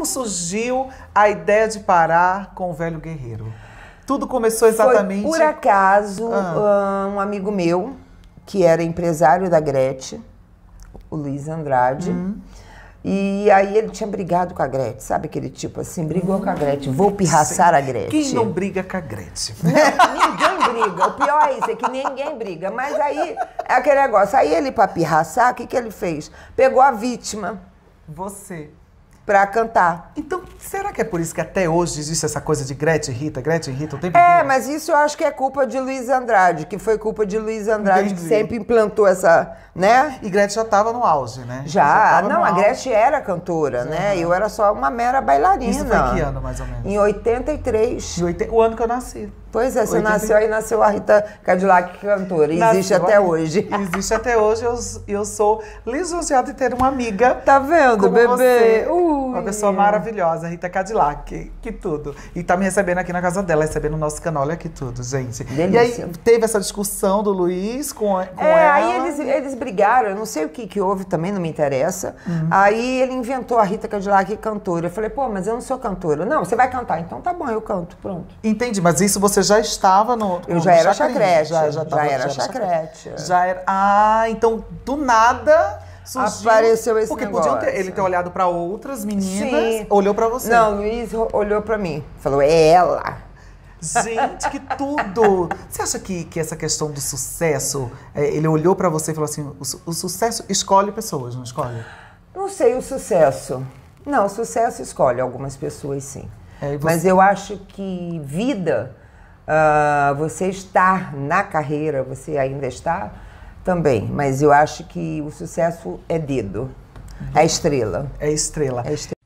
como surgiu a ideia de parar com o Velho Guerreiro? Tudo começou exatamente. Foi por acaso, ah. ah. um amigo meu, que era empresário da Gretchen, o Luiz Andrade. Hum. E aí ele tinha brigado com a Gretchen, sabe aquele tipo assim, brigou hum, com a Gretchen, vou pirraçar a Gretchen. Quem não briga com a Gretchen? Não, ninguém briga, o pior é isso, é que ninguém briga. Mas aí, é aquele negócio, aí ele pra pirraçar, o que que ele fez? Pegou a vítima. Você para cantar. Então, será que é por isso que até hoje existe essa coisa de Gretchen Rita, Gretchen Rita o tempo é, inteiro? É, mas isso eu acho que é culpa de Luiz Andrade, que foi culpa de Luiz Andrade Entendi. que sempre implantou essa, né? E Gretchen já estava no auge, né? Já, já não, a Gretchen auge. era cantora, né? Uhum. Eu era só uma mera bailarina. Isso foi que ano, mais ou menos? Em 83. o ano que eu nasci. Pois é, você 80... nasceu aí, nasceu a Rita Cadillac cantora. Existe até hoje. Existe até hoje. Eu, eu sou lisonjeada de ter uma amiga. Tá vendo, bebê? Você, uma pessoa maravilhosa, Rita Cadillac. Que, tudo. E tá me recebendo aqui na casa dela, recebendo o nosso canal. Olha que tudo, gente. Delícia. E aí teve essa discussão do Luiz com, com é, ela. Aí eles, eles brigaram, eu não sei o que, que houve também, não me interessa. Uhum. Aí ele inventou a Rita Cadillac cantora. Eu falei, pô, mas eu não sou cantora. Não, você vai cantar. Então tá bom, eu canto, pronto. Entendi, mas isso você você já estava no. Eu já era chacrete. Já, já, já era chacrete. É. Já era. Ah, então do nada. Surgiu, apareceu esse porque negócio. Porque ele ter olhado para outras meninas, Sim. olhou para você. Não, Luiz olhou para mim, falou: "É ela". Gente, que tudo! Você acha que, que essa questão do sucesso, é, ele olhou para você e falou assim: o, o, sucesso escolhe pessoas, não escolhe? Não sei o sucesso. Não, o sucesso escolhe algumas pessoas, sim. É, você... Mas eu acho que vida uh, você estar na carreira, você ainda está também, mas eu acho que o sucesso é dedo, é estrela. É estrela. É estrela.